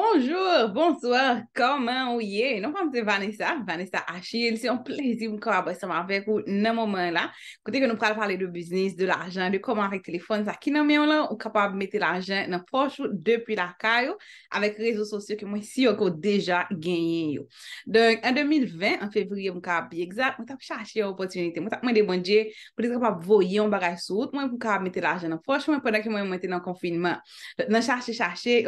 Bonjour, bonsoir, koman ou ye? Non pa mte Vanessa, Vanessa Achille. Se yon plezi mkwa abay seman vek ou nan moman la. Kote ke nou pral pale de biznis, de l'ajan, de koman vek telefon. Sa ki nan men yo la, ou kapab mette l'ajan nan pochou depi lakay yo, avek rezo sosyo ke mwen si yo ko deja genye yo. Donk, an 2020, an fevriye mkwa biye gzak, mwen tak chache yo opotunite. Mwen tak mwen debonje, mwen dek kapab voyon bagay sout. Mwen mwen kapab mette l'ajan nan pochou, mwen pwena ke mwen mwen te nan konfinman. Nan chache chache,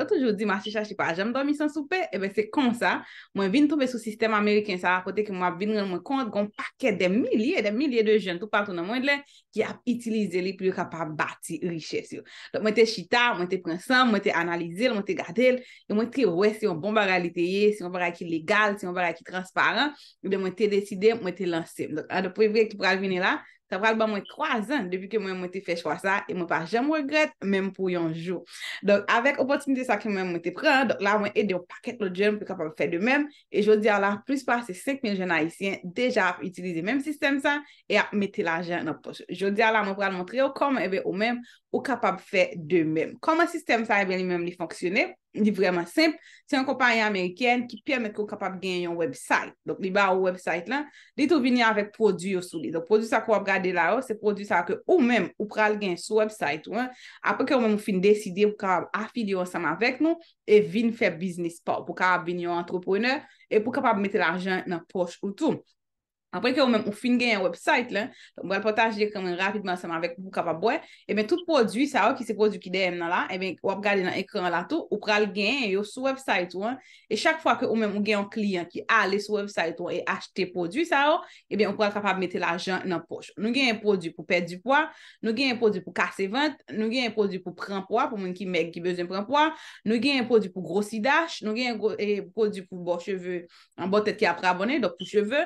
jenm do misan soupe, ebe eh se kon sa, mwen vin toube sou sistem Ameriken, sa apote ki mwen vin ren mwen kont, kon paket de milye, de milye de jen, tout partou nan mwen dle, ki ap itilize li, pli yo kap ap bati riches yo. Dok mwen te chita, mwen te prinsan, mwen te analize, mwen te gade, mwen te wese yon bomba realite ye, si yon baray ki legal, si yon baray ki transparent, mwen eh te deside, mwen te lansim. Dok a, ah, do pouye vye ki pral vini la, Sa pral ban mwen kwa zan, depi ke mwen mwen te fè chwa sa, e mwen pa jèm wègret, mèm pou yon jou. Donk, avèk opotimite sa ke mwen mwen te pran, donk la mwen edè yon paket lò djèm pou kapab fè dèmèm, e jò di alè, plus pa se 5.000 jèn haïsyen, deja ap utilize mèm sistem sa, e ap mette l'ajèm nan pos. Jò di alè, mwen pral montre yo kom, e bè yon mèm, ou kapab fè dèmèm. Koma sistem sa, e bè yon mèm li fonksyonèp, Di vreman semp, se yon kompanyen Ameriken ki permet ki ou kapab gen yon website. Dok li ba ou website lan, li tou vini avèk prodü yo sou li. Dok prodü sa kou ap gade la ou, se prodü sa ke ou menm ou pral gen sou website ou an. Apo ke ou menm fin deside ou kapab afili yo ansan avèk nou, e vin fèb biznis pa ou pou kapab vini yo antropoyneur, e pou kapab mette l'arjen nan poch ou toum. apre ke ou mèm ou fin gen yon website lè, mwen potaj di ekran mèm rapidman seman vek pou kapap bwe, e mèm tout podu sa eh ou ki se podu ki deyem nan la, e mèm wap gade nan ekran lato, ou pral gen yo sou website ou an, e chak fwa ke ou mèm ou gen yon klien ki ale sou website ou e achete oh, eh podu sa ou, e mèm ou pral kapap mette l'ajan nan poch. Nou gen yon podu pou pet du poi, nou gen yon podu pou kase vent, nou gen yon podu pou prenpoi pou mwen ki mek ki bezon prenpoi, nou gen yon podu pou grossi dash, nou gen yon eh, podu pou bo cheve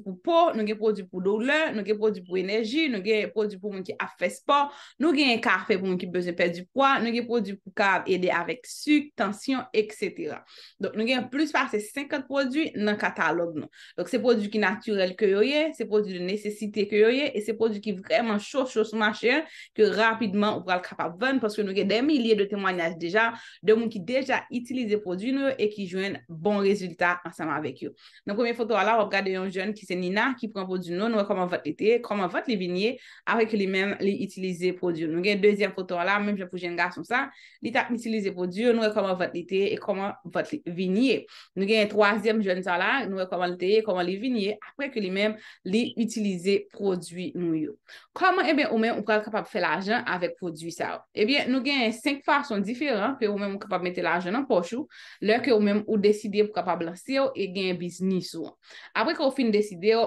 pou pou, nou gen produ pou doule, nou gen produ pou enerji, nou gen produ pou moun ki afez pou, nou gen karpe pou moun ki beze pez di pwa, nou gen produ pou karpe ede avek suk, tensyon, etc. Don, nou gen plus pa se 50 produ nan katalog nou. Don, se produ ki naturel ke yo ye, se produ de nesesite ke yo ye, e se produ ki vreman chos chos machen, ki rapidman ou pral kap avan, paske nou gen den milye de temwanyaj deja, de moun ki deja itilize produ nou, e ki jwen bon rezultat ansama avek yo. Don, komey foto wala, wap gade yon joun ki se nina ki pran podu nou, nou e koman vot li teye, koman vot li viniye, apre ke li men li itilize prodou. Nou gen dezyen poton la, men jen pou jen gas som sa, li tak n'itilize prodou, nou e koman vot li teye e koman vot li viniye. Nou gen troasyem jen ton la, nou e koman li teye, koman li viniye, apre ke li men li itilize prodou nou yo. Koman e ben ou men ou pral kapab fe la ajan avek prodou sa yo? E ben, nou gen 5 fason diferan pe ou men ou kapab mete la ajan an pochou, lor ke ou men ou deside pou kapab lanse yo e gen biznis yo. Apre ke ou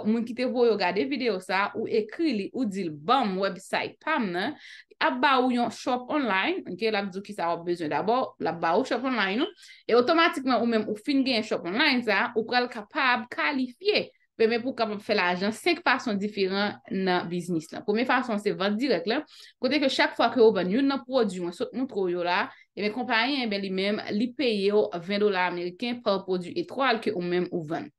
moun ki te vo yo ga de video sa, ou ekri li, ou dil bom website pam nan, ap ba ou yon shop online, anke lak djou ki sa wap bezyon dabor, la ba ou shop online nou, e otomatikman ou menm ou fin gen shop online sa, ou krel kapab kalifiye, pe menm pou kapab fe la ajan 5% diferan nan biznis la. Poumen fason se vat direk la, kote ke chak fwa ke ou ban yon nan prodjou, mwen sot moun tro yo la, e men kompanyen be li menm li peye yo 20 dolar Ameriken prel prodjou etroal ke ou menm ou ven.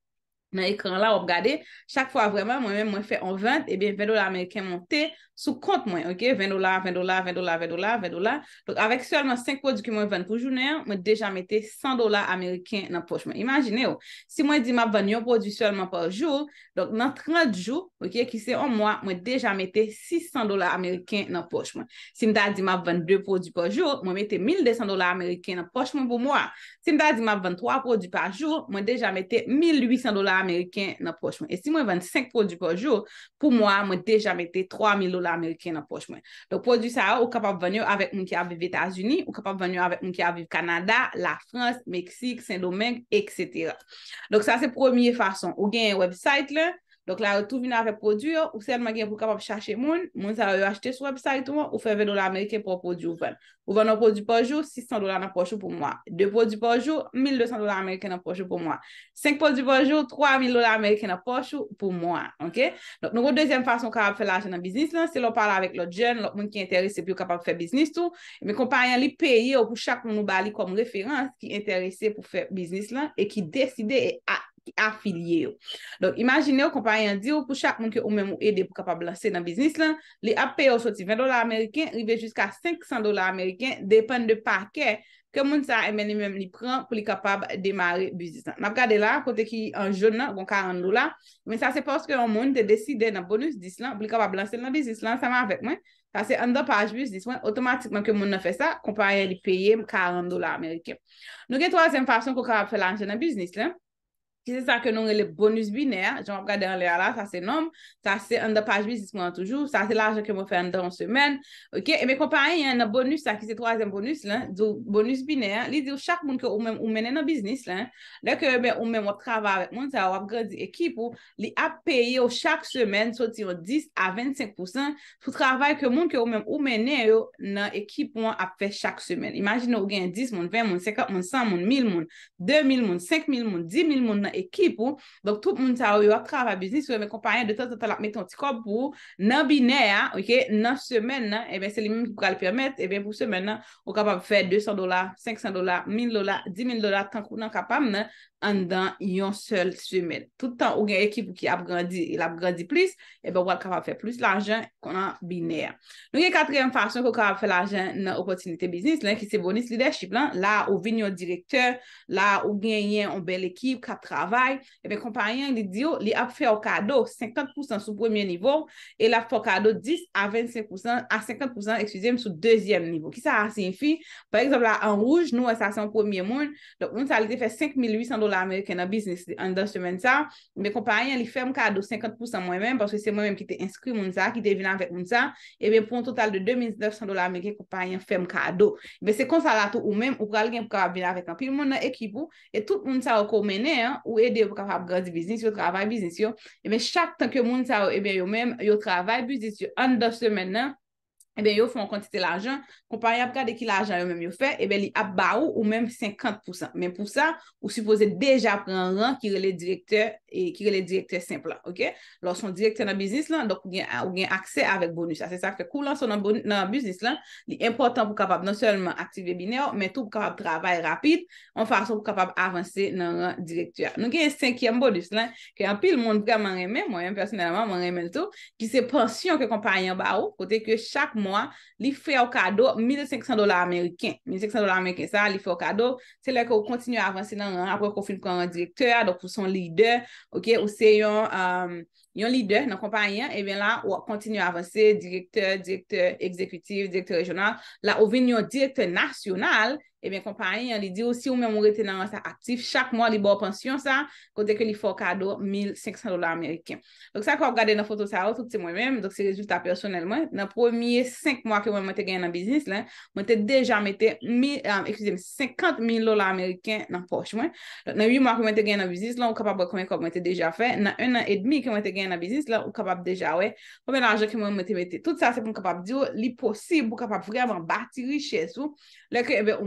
nan ekran la ou gade, chak fwa będą mwen fè an vant, ebyen, eh 20 dolar Ameriken monte sou kont mwen, ok? 20 dolar, 20 dolar, 20 dolar, 20 dolar, 20 dolar avèk sol nan 5 prodjouk mwen vant pou jounel mwen deja mette 100 dolar Ameriken nan pochmwen, imagine ho, si mwen di mwen vanyon prodjouk sol man pwa joun nak nan 30 joun, ok, ki se an mwen, mwen deja mette 600 dolar Ameriken nan pochmwen, si mwen da di mwen 22 prodjouk pwa joun, mwen mette 1200 dolar Ameriken nan pochmwen pou mwen si mwen da di mwen 23 prodjouk pwa joun mwen Ameriken na pochman. E si mwen 25 prodjou pojou, pou mwen mwen deja mette 3000 lola Ameriken na pochman. Do prodjou sa ou kapap venyo avèk mwen ki aviv Etasuni, ou kapap venyo avèk mwen ki aviv Kanada, La France, Meksik, Saint-Domingue, etc. Do sa se promye fason. Ou gen yon website le Donk la retou vina fe produ yo, ou se an ma gen pou kapap chache moun, moun sa la yo achete sou website moun, ou fe 20 dolar Ameriken pou a produ ou ven. Ou ven a produ pojou, 600 dolar nan pojou pou mwa. De produ pojou, 1200 dolar Ameriken nan pojou pou mwa. 5 produ pojou, 3000 dolar Ameriken nan pojou pou mwa. Donk nou go dezyen fason kapap fe la jen nan biznis lan, se lò pala vek lò jen, lò moun ki enterese pi ou kapap fe biznis tou. E me kompanyan li peye yo pou chak moun nou bali kom referans ki enterese pou fe biznis lan, e ki deside e a. a filye yo. Donc imagine yo kompanyen diyo pou chak moun ki ou men mou ede pou kapab lanse nan biznis lan li ap pay ou soti 20 dolar Ameriken rive jusqu a 500 dolar Ameriken depen de pake ke moun sa e MNMM li pren pou li kapab demare biznis lan. Mab gade la kote ki an joun nan kon 40 dolar men sa se poske an moun te deside nan bonus dis lan pou li kapab lanse nan biznis lan sa ma avèk mwen sa se an dapaj biznis mwen otomatikman ke moun na fè sa kompanyen li paye 40 dolar Ameriken. Nou gen toazen f ki se sa ke nou gen le bonus bine, jan wap gade an le ala, sa se nom, sa se an da pajbizis moun an toujou, sa se laje ke mou fè an dan semen, ok, e me kompanyen, na bonus sa, ki se troazen bonus lan, do bonus bine, li di ou chak moun ke ou menen nan biznis lan, lè ke ou men wap travay avèk moun, sa wap gade ekip ou, li ap peye ou chak semen, sotir 10 a 25%, pou travay ke moun ke ou menen yo, nan ekip moun ap fè chak semen, imagine ou gen 10 moun, 20 moun, 50 moun, 100 moun, ekip ou. Donk tout moun sa ou yo ak trav a biznis ou men kompanyen de ton ton talap meton ti komp ou nan bine a, ok, nan semen nan, e ben se li moun pou kal permet, e eh ben pou semen nan, ou kapap fè 200 dolar, 500 dolar, 1000 dolar, 10 000 dolar, tankou nan kapam nan an dan yon sol semen. Toutan ou gen ekip ki ap grandi, il ap grandi plus, e ben ou al kapap fè plus l'anjen konan bine a. Nou gen katre yon fason kou kapap fè l'anjen nan opportunite biznis, len ki se bonis lideship lan, la ou vin yon direkteur, la ou gen yon bel ekip, katrav vay, ebe kompanyen li diyo, li ap fè o kado 50% sou premier nivou, e la fò kado 10 a 25%, a 50% ekswizem sou deuxième nivou, ki sa asin fi par exemple la an rouj, nou a sa san premier moun, loun sa li te fè 5800 dola Ameriken na business an dan semen sa me kompanyen li fèm kado 50% mwen men, paswe se mwen men ki te inskri moun sa ki te vina vek moun sa, ebe pou an total de 2900 dola Ameriken kompanyen fèm kado, be se konsalato ou men ou kalgen pou ka vina vek an, pi moun nan ekipou e tout moun sa wakou mene, ou ou ede yo pou kap ap gaz biznis, yo travay biznis eh yo, yon men chak tan ke moun sa ou ebe yo men, yo travay biznis yo, an da semen nan, e ben yo foun kontite l'ajan, kompanyan pou ka de ki l'ajan yo menm yo fe, e eh ben li ap ba ou ou menm 50%. Menm pou sa, ou suppose deja pren ran ki rele direktor, ki rele direktor simple la, ok? Lorson direktor nan biznis lan, dok ou gen aksè avèk bonus la. Se sa ke kou lan son nan biznis lan, li important pou kapap, nan selman aktive bine yo, menm tou pou kapap travay rapit, ou fason pou kapap avansè nan ran direktor. Nou gen yon 5e bonus lan, ke an pi l moun pou ka man remè, mwen personalman man remè l tou, ki se pensyon ke kompanyan ba ou, kote ke chak moun li fwe ou kado 1,500 dola Ameriken. 1,500 dola Ameriken sa, li fwe ou kado, se lè kè ou kontinu avanse nan rapor konfin konran direktor, do pou son lider, ok, ou se euh, yon lider nan kompanyen, e ben la ou kontinu avanse direktor, direktor ekzekutif, direktor rejonal, la ou ven yon direktor nasyonal, e eh ben kompanyen li diyo si ou men moun retenan sa aktif, chak moun li bo pension sa kote ke li fokado 1,500 dolar Ameriken. Dok sa kwa gade na foto sa ou, tout se mwen men, dok se rezultat personel mwen, nan promye 5 moun ke mwen mwen te gen nan biznis la, mwen te deja mwen te 50,000 dolar Ameriken nan poch mwen. Nan 8 moun ke mwen te gen nan biznis la, ou kapap mwen te deja fe, nan 1 an et demi ke mwen te gen nan biznis la, ou kapap deja we, mwen anje ke mwen mwen te mette. Tout sa se mwen kapap diyo li posib, ou kapap vreman bati riche sou, lè ke e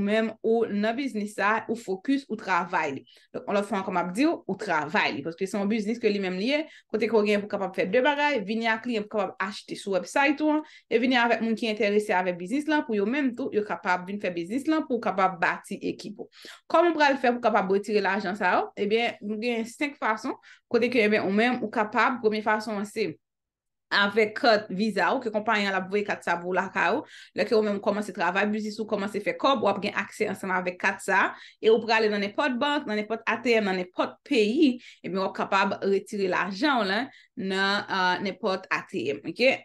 ou nan biznis sa, ou fokus, ou travay li. On la fwa an kom ap diyo, ou travay li. Koske son biznis ke li men liye, kote ke ou gen pou kapab fè dè bagay, vini ak li, pou kapab achite sou website ou an, e vini avè moun ki enterese avè biznis lan, pou yo men tou, yo kapab vin fè biznis lan, pou kapab bati ekip ou. Kom ou pral fè pou kapab ou etire l'ajans a ou, e ben, nou gen 5 fason, kote ke ou men ou kapab, komi fason an se, anvek kot viza ou, ke kompanyan la pou vey katsa vou la ka ou, leke ou men mou komanse travay, buzis ou komanse fe kob, wap gen akse ansan anvek katsa, e ou prale nan e pot bank, nan e pot ATM, nan e pot pay, e mi wap kapab retire l'ajan ou len, nan nè port ATM,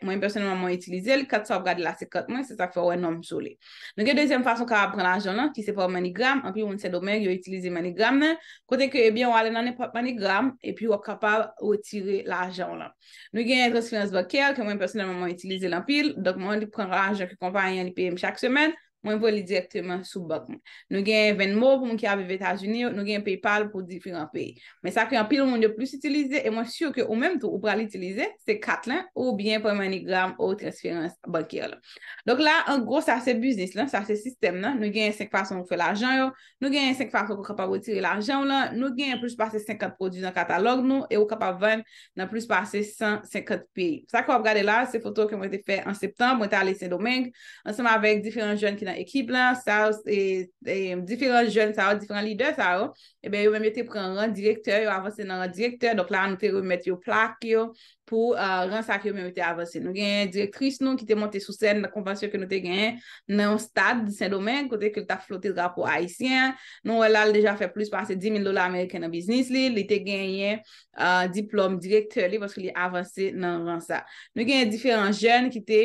mwen personelman mwen itilize l, 400 gradi la sekat mwen, se sa fè wè nan msou li. Nou gen, dezyen fason kwa apren ajan lan, ki se pou manigram, anpil moun se domen, yo itilize manigram nan, kote ke, ebyen, eh wale nan nè port manigram, e pi wè kapar wè tire la ajan lan. Nou gen, yon transfinans baker, ke mwen personelman mwen itilize l anpil, dok mwen di pren r ajan ki kompa yon IPM chak semen, mwen vo li direktyman sou bank mwen. Nou genye 20 mou pou mwen ki a bebe Etat-Unis yo, nou genye Paypal pou difirant peyi. Men sa ki an pil moun yo plus itilize, e mwen syo ki ou menm tou ou pral itilize, se kat lan, ou bien pou manigram ou transferans bankir la. Donc la, an gros sa se biznis la, sa se sistem la, nou genye 5 fason ou fe l'ajan yo, nou genye 5 fason ou kap a wotire l'ajan la, nou genye plus pa se 50 produs nan katalog nou, e ou kap a ven nan plus pa se 150 peyi. Sa ki wap gade la, se foto ke mwen te fe en septem, mwen te ale Saint-Domingue, ans ekip lan, sa ou, e, e, diferan jen sa ou, diferan lider sa ou, ebe, yo e menmete pren ran direkteur, yo avanse nan ran direkteur, dok la, nou te remet yo plak yo, pou, ah, euh, ran sa ki yo menmete avanse. Nou genyen direktris nou, ki te monte sou sen nan konpansyon ki nou te genyen nan stad di Saint-Domingue, kote ki ta flote dra pou Haitien, nou elal deja fe plus pase 10.000 dola Amerikane business li, li te genyen, ah, diplome direkteur li, paske li avanse nan ran sa. Nou genyen diferan jen ki te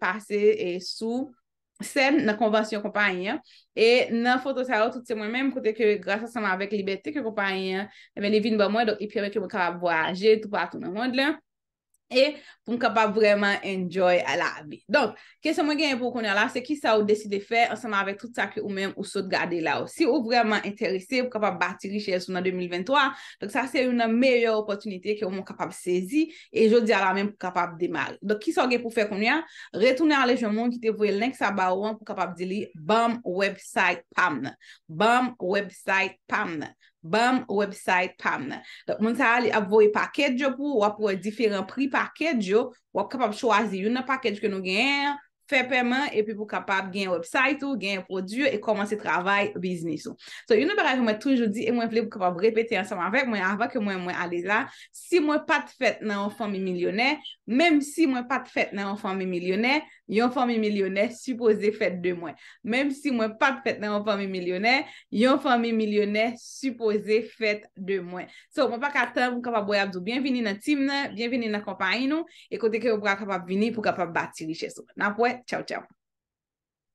pase, e, e sou, sen nan konvansyon kompanyen e nan fototaro tout se mwen men mkote ke grasa seman avek libeti ke kompanyen e eh ven li vin ba mwen, do, ipi avek yo mwen kwa bo aje, tou pa atoun nan mond le E pou m kapap vreman enjoy ala avi. Donk, kese mwen genye pou konye ala, se ki sa ou deside fe ansama avek tout sa ki ou menm ou sot gade la ou. Si ou vreman enterese pou kapap bati riche yon sou nan 2023, donk sa se yon meyye opotunite ki ou m kapap sezi, e jo di ala menm pou kapap demar. Donk, ki sa genye pou fe konye ala, retoune ala jomon ki te vwe lenk sa ba ou an pou kapap di li, BAM WEBSITE PAMNA. BAM WEBSITE PAMNA. bam website pam nan. Moun sa al ap voye paked yo pou, wap wap wap diferan pri paked yo, wap kapap chwazi yon paked ke nou genye, fè pèman, e pi pou kapab gen website ou, gen prodüe, e komanse travay biznis ou. So, yon nou baray ki mwen toujou di, e mwen fle pou kapab repete ansam avèk, mwen avèk ki e mwen mwen ale la, si mwen pat fèt nan ou fòm e milyonè, mèm si mwen pat fèt nan ou fòm e milyonè, yon fòm e milyonè, supose fèt de mwen. Mèm si mwen pat fèt nan ou fòm e milyonè, yon fòm e milyonè, supose fèt de mwen. So, mwen pa kater, mwen kapab boyabdou, bienveni nan tim nan, bienveni nan kompany nou, e chao, chao.